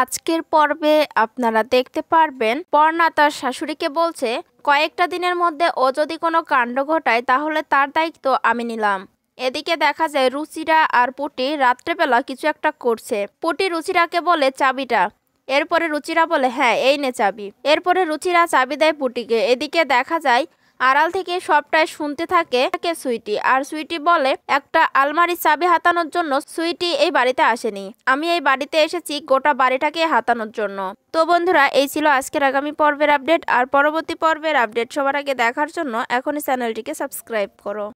আজকের পর্বে আপনারা দেখতে পারবেন পর্ণা তার শাশুড়িকে বলছে কয়েকটা দিনের মধ্যে ও যদি কোনো কাণ্ড ঘটায় তাহলে তার দায়িত্ব আমি নিলাম এদিকে দেখা যায় রুচিরা আর পুটি রাত্রেবেলা কিছু একটা করছে পুটি রুচিরাকে বলে চাবিটা এরপরে রুচিরা বলে হ্যাঁ এই নে চাবি এরপরে রুচিরা চাবি দেয় পুটিকে এদিকে দেখা যায় আড়াল থেকে সবটাই শুনতে থাকে সুইটি আর সুইটি বলে একটা আলমারি চাবি হাতানোর জন্য সুইটি এই বাড়িতে আসেনি আমি এই বাড়িতে এসেছি গোটা বাড়িটাকে হাতানোর জন্য তো বন্ধুরা এই ছিল আজকের আগামী পর্বের আপডেট আর পরবর্তী পর্বের আপডেট সবার আগে দেখার জন্য এখনই চ্যানেলটিকে সাবস্ক্রাইব করো